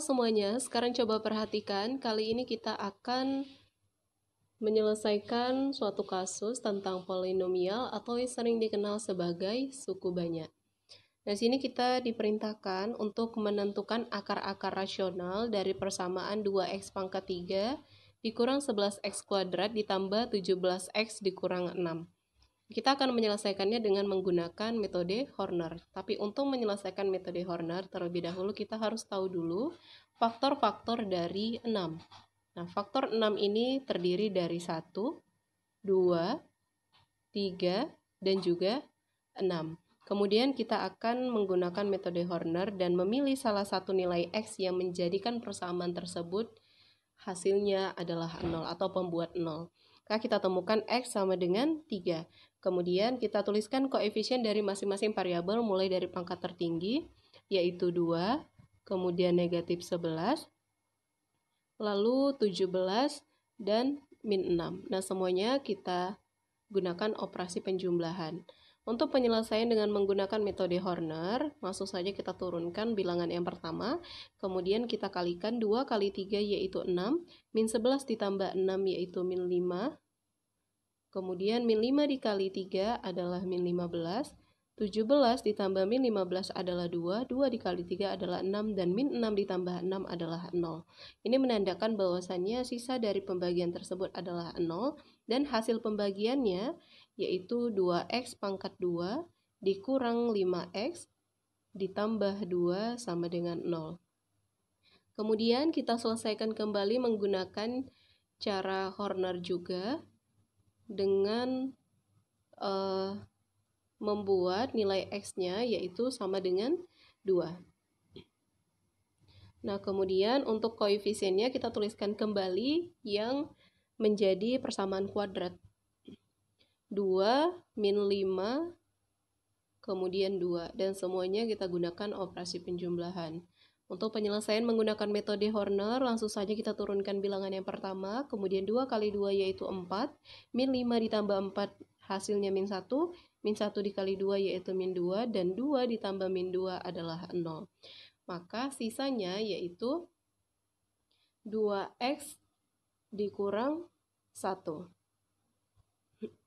semuanya, sekarang coba perhatikan. Kali ini kita akan menyelesaikan suatu kasus tentang polinomial atau yang sering dikenal sebagai suku banyak. Nah, sini kita diperintahkan untuk menentukan akar-akar rasional dari persamaan 2x pangkat 3 dikurang 11x kuadrat ditambah 17x dikurang 6. Kita akan menyelesaikannya dengan menggunakan metode Horner. Tapi untuk menyelesaikan metode Horner, terlebih dahulu kita harus tahu dulu faktor-faktor dari 6. Nah, faktor 6 ini terdiri dari 1, 2, 3, dan juga 6. Kemudian kita akan menggunakan metode Horner dan memilih salah satu nilai X yang menjadikan persamaan tersebut hasilnya adalah 0 atau pembuat 0. Maka kita temukan X sama dengan 3. Kemudian kita tuliskan koefisien dari masing-masing variabel mulai dari pangkat tertinggi, yaitu 2, kemudian negatif 11, lalu 17, dan min 6. Nah, semuanya kita gunakan operasi penjumlahan. Untuk penyelesaian dengan menggunakan metode Horner, langsung saja kita turunkan bilangan yang pertama, kemudian kita kalikan 2 kali 3 yaitu 6, min 11 ditambah 6 yaitu min 5, Kemudian min 5 dikali 3 adalah min 15. 17 ditambah min 15 adalah 2, 2 dikali 3 adalah 6, dan min 6 ditambah 6 adalah 0. Ini menandakan bahwasannya sisa dari pembagian tersebut adalah 0, dan hasil pembagiannya yaitu 2x pangkat 2 dikurang 5x ditambah 2 sama dengan 0. Kemudian kita selesaikan kembali menggunakan cara Horner juga, dengan uh, membuat nilai X-nya yaitu sama dengan 2. Nah, kemudian untuk koefisiennya kita tuliskan kembali yang menjadi persamaan kuadrat. 2 min 5 kemudian 2 dan semuanya kita gunakan operasi penjumlahan. Untuk penyelesaian menggunakan metode Horner, langsung saja kita turunkan bilangan yang pertama, kemudian 2 kali 2 yaitu 4, min 5 ditambah 4 hasilnya min 1, min 1 dikali 2 yaitu min 2, dan 2 ditambah min 2 adalah 0. Maka sisanya yaitu 2x dikurang 1.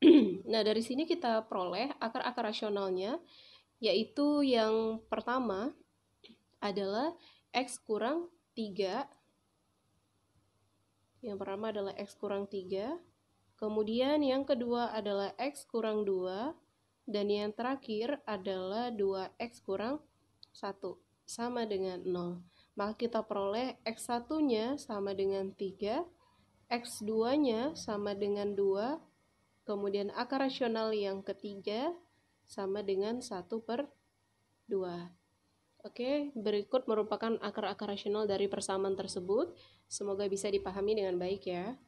nah, dari sini kita peroleh akar-akar rasionalnya, yaitu yang pertama, adalah X kurang 3. Yang pertama adalah X kurang 3. Kemudian yang kedua adalah X kurang 2. Dan yang terakhir adalah 2X kurang 1. Sama dengan 0. Maka kita peroleh X1-nya sama dengan 3. X2-nya sama dengan 2. Kemudian akar rasional yang ketiga sama dengan 1 per 2. Oke, berikut merupakan akar-akar rasional dari persamaan tersebut. Semoga bisa dipahami dengan baik ya.